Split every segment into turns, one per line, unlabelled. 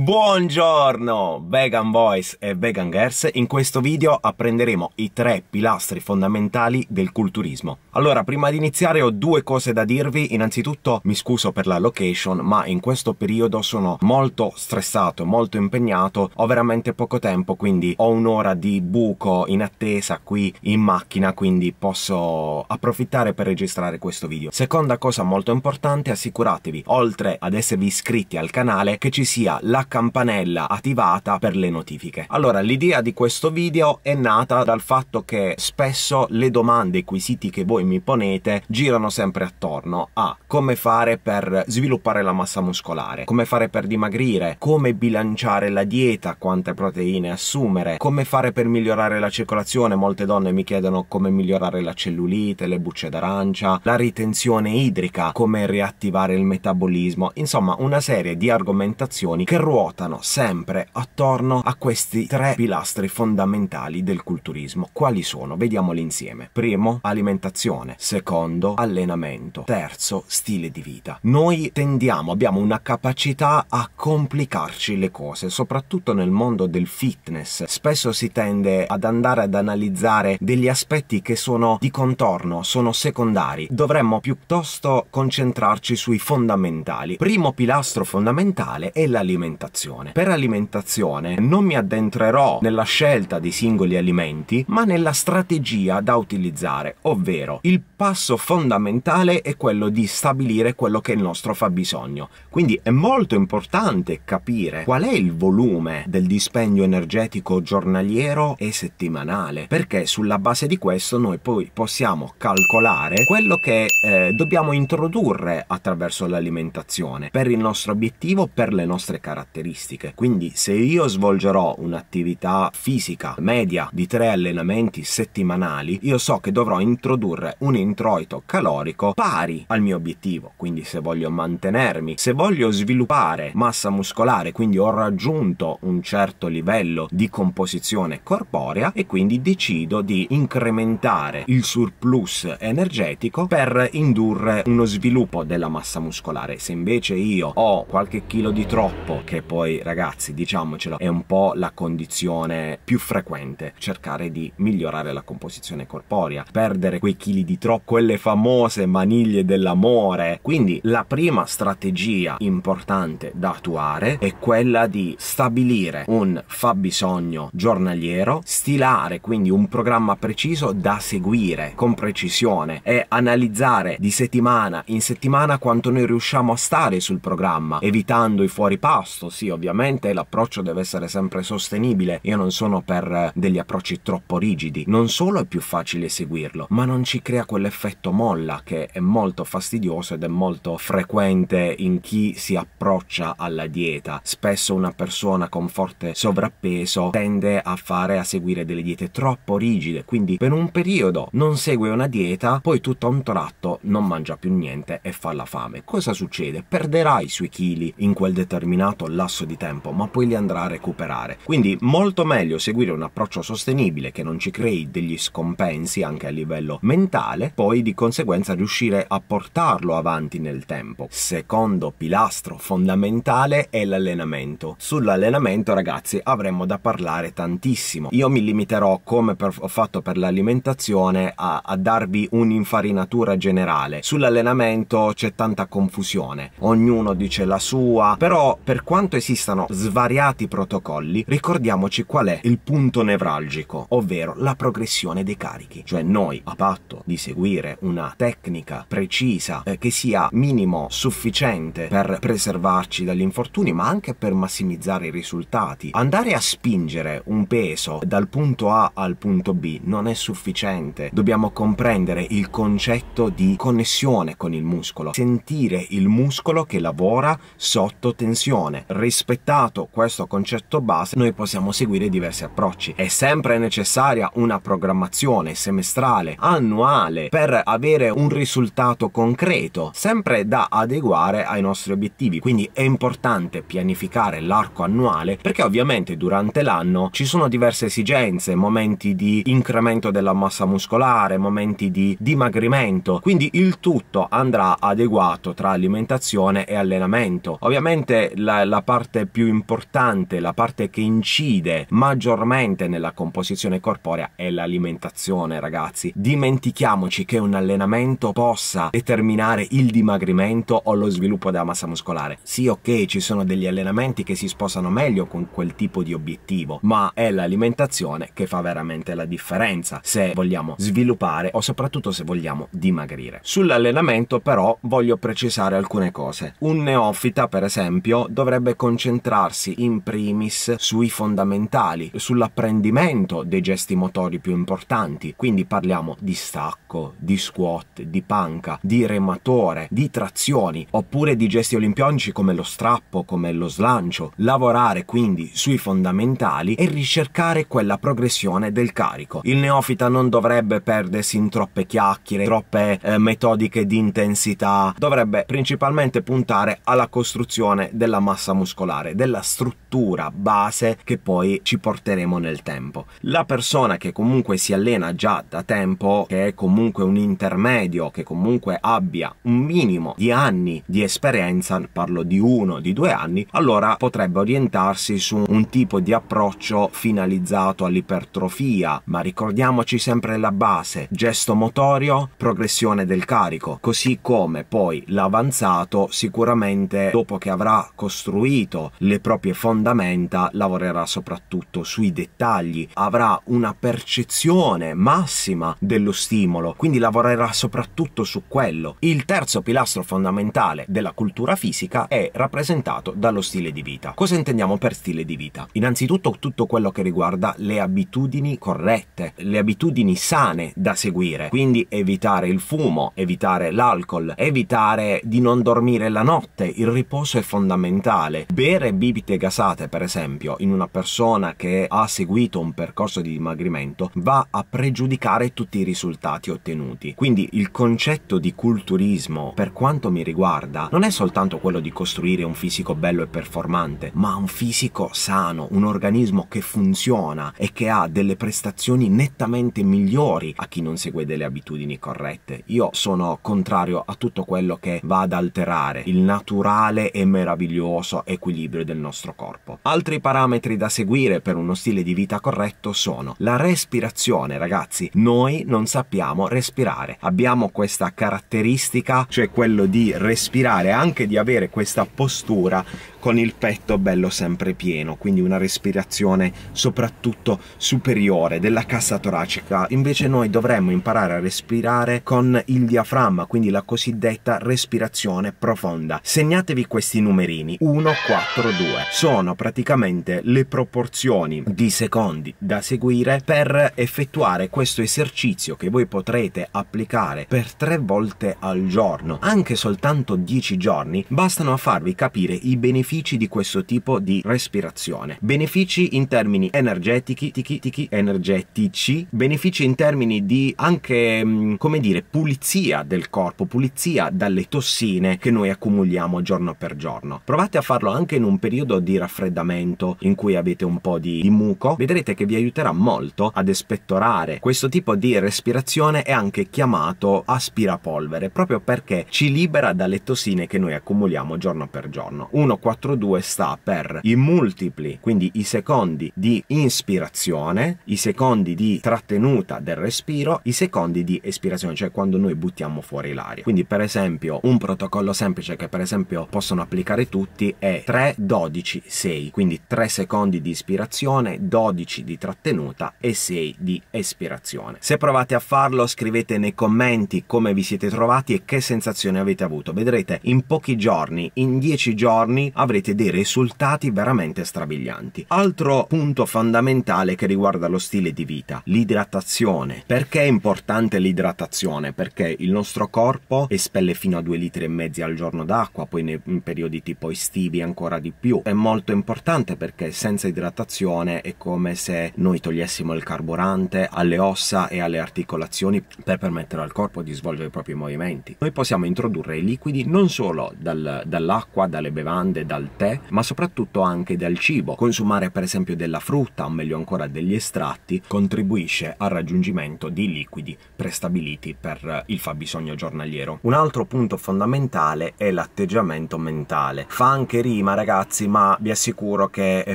Buongiorno vegan boys e vegan girls, in questo video apprenderemo i tre pilastri fondamentali del culturismo. Allora, prima di iniziare ho due cose da dirvi, innanzitutto mi scuso per la location, ma in questo periodo sono molto stressato, molto impegnato, ho veramente poco tempo, quindi ho un'ora di buco in attesa qui in macchina, quindi posso approfittare per registrare questo video. Seconda cosa molto importante, assicuratevi, oltre ad esservi iscritti al canale, che ci sia la campanella attivata per le notifiche. Allora, l'idea di questo video è nata dal fatto che spesso le domande e i quesiti che voi mi ponete girano sempre attorno a come fare per sviluppare la massa muscolare, come fare per dimagrire, come bilanciare la dieta, quante proteine assumere, come fare per migliorare la circolazione. Molte donne mi chiedono come migliorare la cellulite, le bucce d'arancia, la ritenzione idrica, come riattivare il metabolismo, insomma una serie di argomentazioni che ruotano ruotano sempre attorno a questi tre pilastri fondamentali del culturismo. Quali sono? Vediamoli insieme. Primo, alimentazione. Secondo, allenamento. Terzo, stile di vita. Noi tendiamo, abbiamo una capacità a complicarci le cose, soprattutto nel mondo del fitness. Spesso si tende ad andare ad analizzare degli aspetti che sono di contorno, sono secondari. Dovremmo piuttosto concentrarci sui fondamentali. Primo pilastro fondamentale è l'alimentazione alimentazione. Per alimentazione non mi addentrerò nella scelta dei singoli alimenti, ma nella strategia da utilizzare, ovvero il passo fondamentale è quello di stabilire quello che è il nostro fabbisogno. Quindi è molto importante capire qual è il volume del dispendio energetico giornaliero e settimanale, perché sulla base di questo noi poi possiamo calcolare quello che eh, dobbiamo introdurre attraverso l'alimentazione per il nostro obiettivo, per le nostre caratteristiche caratteristiche. Quindi se io svolgerò un'attività fisica media di tre allenamenti settimanali, io so che dovrò introdurre un introito calorico pari al mio obiettivo. Quindi se voglio mantenermi, se voglio sviluppare massa muscolare, quindi ho raggiunto un certo livello di composizione corporea e quindi decido di incrementare il surplus energetico per indurre uno sviluppo della massa muscolare. Se invece io ho qualche chilo di troppo che poi ragazzi diciamocelo è un po' la condizione più frequente cercare di migliorare la composizione corporea perdere quei chili di troppo quelle famose maniglie dell'amore quindi la prima strategia importante da attuare è quella di stabilire un fabbisogno giornaliero stilare quindi un programma preciso da seguire con precisione e analizzare di settimana in settimana quanto noi riusciamo a stare sul programma evitando i fuori pasto sì, ovviamente l'approccio deve essere sempre sostenibile, io non sono per eh, degli approcci troppo rigidi, non solo è più facile seguirlo, ma non ci crea quell'effetto molla che è molto fastidioso ed è molto frequente in chi si approccia alla dieta. Spesso una persona con forte sovrappeso tende a fare, a seguire delle diete troppo rigide, quindi per un periodo non segue una dieta, poi tutto a un tratto non mangia più niente e fa la fame. Cosa succede? Perderà i suoi chili in quel determinato lato lasso di tempo, ma poi li andrà a recuperare. Quindi molto meglio seguire un approccio sostenibile che non ci crei degli scompensi anche a livello mentale, poi di conseguenza riuscire a portarlo avanti nel tempo. Secondo pilastro fondamentale è l'allenamento. Sull'allenamento, ragazzi, avremmo da parlare tantissimo. Io mi limiterò, come per, ho fatto per l'alimentazione, a, a darvi un'infarinatura generale. Sull'allenamento c'è tanta confusione, ognuno dice la sua, però per quanto quanto esistano svariati protocolli, ricordiamoci qual è il punto nevralgico, ovvero la progressione dei carichi. Cioè noi, a patto di seguire una tecnica precisa eh, che sia minimo sufficiente per preservarci dagli infortuni, ma anche per massimizzare i risultati, andare a spingere un peso dal punto A al punto B non è sufficiente. Dobbiamo comprendere il concetto di connessione con il muscolo, sentire il muscolo che lavora sotto tensione, rispettato questo concetto base, noi possiamo seguire diversi approcci. È sempre necessaria una programmazione semestrale, annuale, per avere un risultato concreto, sempre da adeguare ai nostri obiettivi. Quindi è importante pianificare l'arco annuale perché ovviamente durante l'anno ci sono diverse esigenze, momenti di incremento della massa muscolare, momenti di dimagrimento, quindi il tutto andrà adeguato tra alimentazione e allenamento. Ovviamente la, la parte più importante, la parte che incide maggiormente nella composizione corporea è l'alimentazione, ragazzi. Dimentichiamoci che un allenamento possa determinare il dimagrimento o lo sviluppo della massa muscolare. Sì, ok, ci sono degli allenamenti che si sposano meglio con quel tipo di obiettivo, ma è l'alimentazione che fa veramente la differenza se vogliamo sviluppare o soprattutto se vogliamo dimagrire. Sull'allenamento però voglio precisare alcune cose. Un neofita, per esempio, dovrebbe concentrarsi in primis sui fondamentali, sull'apprendimento dei gesti motori più importanti. Quindi parliamo di stacco, di squat, di panca, di rematore, di trazioni, oppure di gesti olimpionici come lo strappo, come lo slancio. Lavorare quindi sui fondamentali e ricercare quella progressione del carico. Il neofita non dovrebbe perdersi in troppe chiacchiere, troppe eh, metodiche di intensità, dovrebbe principalmente puntare alla costruzione della massa muscolare muscolare, della struttura base che poi ci porteremo nel tempo. La persona che comunque si allena già da tempo, che è comunque un intermedio, che comunque abbia un minimo di anni di esperienza, parlo di uno, di due anni, allora potrebbe orientarsi su un tipo di approccio finalizzato all'ipertrofia, ma ricordiamoci sempre la base, gesto motorio, progressione del carico, così come poi l'avanzato sicuramente dopo che avrà costruito approfondito le proprie fondamenta, lavorerà soprattutto sui dettagli, avrà una percezione massima dello stimolo, quindi lavorerà soprattutto su quello. Il terzo pilastro fondamentale della cultura fisica è rappresentato dallo stile di vita. Cosa intendiamo per stile di vita? Innanzitutto tutto quello che riguarda le abitudini corrette, le abitudini sane da seguire, quindi evitare il fumo, evitare l'alcol, evitare di non dormire la notte, il riposo è fondamentale male. Bere bibite gasate, per esempio, in una persona che ha seguito un percorso di dimagrimento va a pregiudicare tutti i risultati ottenuti. Quindi il concetto di culturismo, per quanto mi riguarda, non è soltanto quello di costruire un fisico bello e performante, ma un fisico sano, un organismo che funziona e che ha delle prestazioni nettamente migliori a chi non segue delle abitudini corrette. Io sono contrario a tutto quello che va ad alterare il naturale e meraviglioso equilibrio del nostro corpo. Altri parametri da seguire per uno stile di vita corretto sono la respirazione, ragazzi. Noi non sappiamo respirare. Abbiamo questa caratteristica, cioè quello di respirare, anche di avere questa postura con il petto bello sempre pieno, quindi una respirazione soprattutto superiore della cassa toracica. Invece noi dovremmo imparare a respirare con il diaframma, quindi la cosiddetta respirazione profonda. Segnatevi questi numerini, 1, 4-2. Sono praticamente le proporzioni di secondi da seguire per effettuare questo esercizio che voi potrete applicare per tre volte al giorno, anche soltanto 10 giorni, bastano a farvi capire i benefici di questo tipo di respirazione. Benefici in termini energetici, tichi, tichi, energetici, benefici in termini di anche, mm, come dire, pulizia del corpo, pulizia dalle tossine che noi accumuliamo giorno per giorno. Provate a farlo farlo anche in un periodo di raffreddamento in cui avete un po' di, di muco, vedrete che vi aiuterà molto ad espettorare. Questo tipo di respirazione è anche chiamato aspirapolvere, proprio perché ci libera dalle tossine che noi accumuliamo giorno per giorno. 142 sta per i multipli, quindi i secondi di inspirazione, i secondi di trattenuta del respiro, i secondi di espirazione, cioè quando noi buttiamo fuori l'aria. Quindi per esempio un protocollo semplice che per esempio possono applicare tutti è 3. 12, 6, quindi 3 secondi di ispirazione, 12 di trattenuta e 6 di espirazione. Se provate a farlo scrivete nei commenti come vi siete trovati e che sensazione avete avuto. Vedrete in pochi giorni, in 10 giorni avrete dei risultati veramente strabilianti. Altro punto fondamentale che riguarda lo stile di vita, l'idratazione. Perché è importante l'idratazione? Perché il nostro corpo espelle fino a 2 litri e mezzo al giorno d'acqua, poi nei periodi tipo estivi ancora di più. È molto importante perché senza idratazione è come se noi togliessimo il carburante alle ossa e alle articolazioni per permettere al corpo di svolgere i propri movimenti. Noi possiamo introdurre i liquidi non solo dal, dall'acqua, dalle bevande, dal tè, ma soprattutto anche dal cibo. Consumare per esempio della frutta o meglio ancora degli estratti contribuisce al raggiungimento di liquidi prestabiliti per il fabbisogno giornaliero. Un altro punto fondamentale è l'atteggiamento mentale. Fa anche ridere prima ragazzi ma vi assicuro che è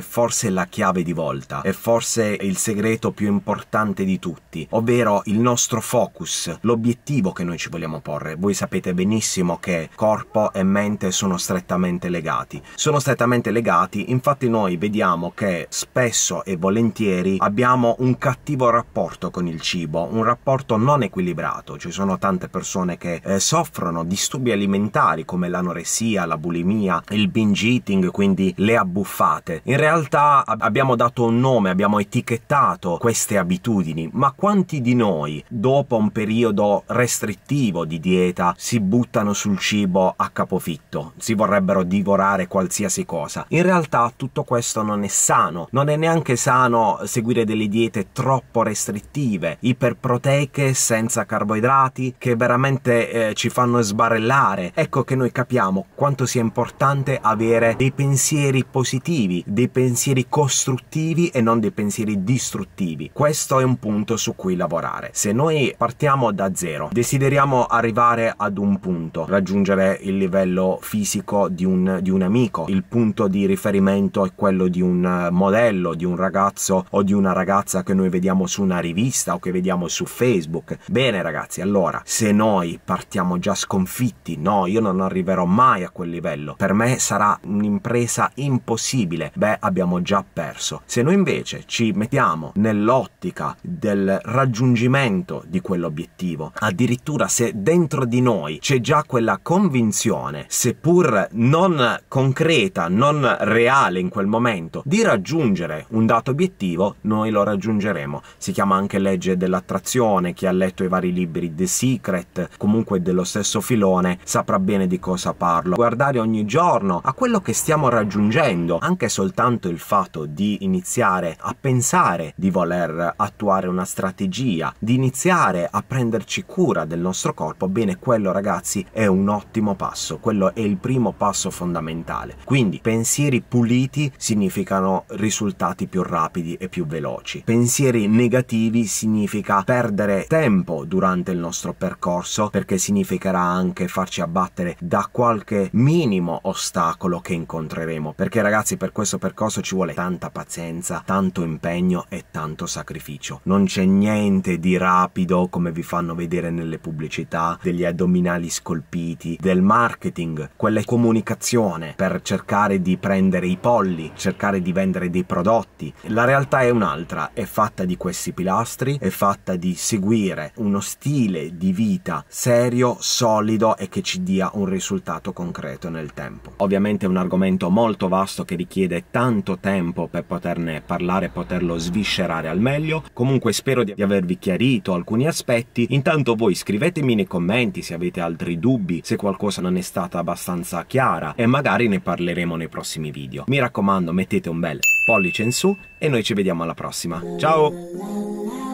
forse la chiave di volta, è forse il segreto più importante di tutti, ovvero il nostro focus, l'obiettivo che noi ci vogliamo porre. Voi sapete benissimo che corpo e mente sono strettamente legati. Sono strettamente legati, infatti noi vediamo che spesso e volentieri abbiamo un cattivo rapporto con il cibo, un rapporto non equilibrato, ci sono tante persone che eh, soffrono disturbi alimentari come l'anoressia, la bulimia, il binge treating, quindi le abbuffate. In realtà abbiamo dato un nome, abbiamo etichettato queste abitudini, ma quanti di noi dopo un periodo restrittivo di dieta si buttano sul cibo a capofitto, si vorrebbero divorare qualsiasi cosa? In realtà tutto questo non è sano, non è neanche sano seguire delle diete troppo restrittive, iperproteiche, senza carboidrati, che veramente eh, ci fanno sbarellare. Ecco che noi capiamo quanto sia importante avere avere dei pensieri positivi, dei pensieri costruttivi e non dei pensieri distruttivi. Questo è un punto su cui lavorare. Se noi partiamo da zero, desideriamo arrivare ad un punto, raggiungere il livello fisico di un, di un amico, il punto di riferimento è quello di un eh, modello, di un ragazzo o di una ragazza che noi vediamo su una rivista o che vediamo su Facebook. Bene ragazzi, allora, se noi partiamo già sconfitti, no, io non arriverò mai a quel livello, per me sarà un'impresa impossibile, beh abbiamo già perso. Se noi invece ci mettiamo nell'ottica del raggiungimento di quell'obiettivo, addirittura se dentro di noi c'è già quella convinzione, seppur non concreta, non reale in quel momento, di raggiungere un dato obiettivo, noi lo raggiungeremo. Si chiama anche legge dell'attrazione, chi ha letto i vari libri The Secret, comunque dello stesso filone, saprà bene di cosa parlo. Guardare ogni giorno a quello quello che stiamo raggiungendo, anche soltanto il fatto di iniziare a pensare di voler attuare una strategia, di iniziare a prenderci cura del nostro corpo, bene, quello ragazzi è un ottimo passo, quello è il primo passo fondamentale. Quindi pensieri puliti significano risultati più rapidi e più veloci. Pensieri negativi significa perdere tempo durante il nostro percorso perché significherà anche farci abbattere da qualche minimo ostacolo che incontreremo, perché ragazzi per questo percorso ci vuole tanta pazienza, tanto impegno e tanto sacrificio. Non c'è niente di rapido come vi fanno vedere nelle pubblicità, degli addominali scolpiti, del marketing, quella comunicazione per cercare di prendere i polli, cercare di vendere dei prodotti. La realtà è un'altra, è fatta di questi pilastri, è fatta di seguire uno stile di vita serio, solido e che ci dia un risultato concreto nel tempo. Ovviamente un un argomento molto vasto che richiede tanto tempo per poterne parlare e poterlo sviscerare al meglio. Comunque spero di avervi chiarito alcuni aspetti. Intanto voi scrivetemi nei commenti se avete altri dubbi, se qualcosa non è stata abbastanza chiara e magari ne parleremo nei prossimi video. Mi raccomando mettete un bel pollice in su e noi ci vediamo alla prossima. Ciao!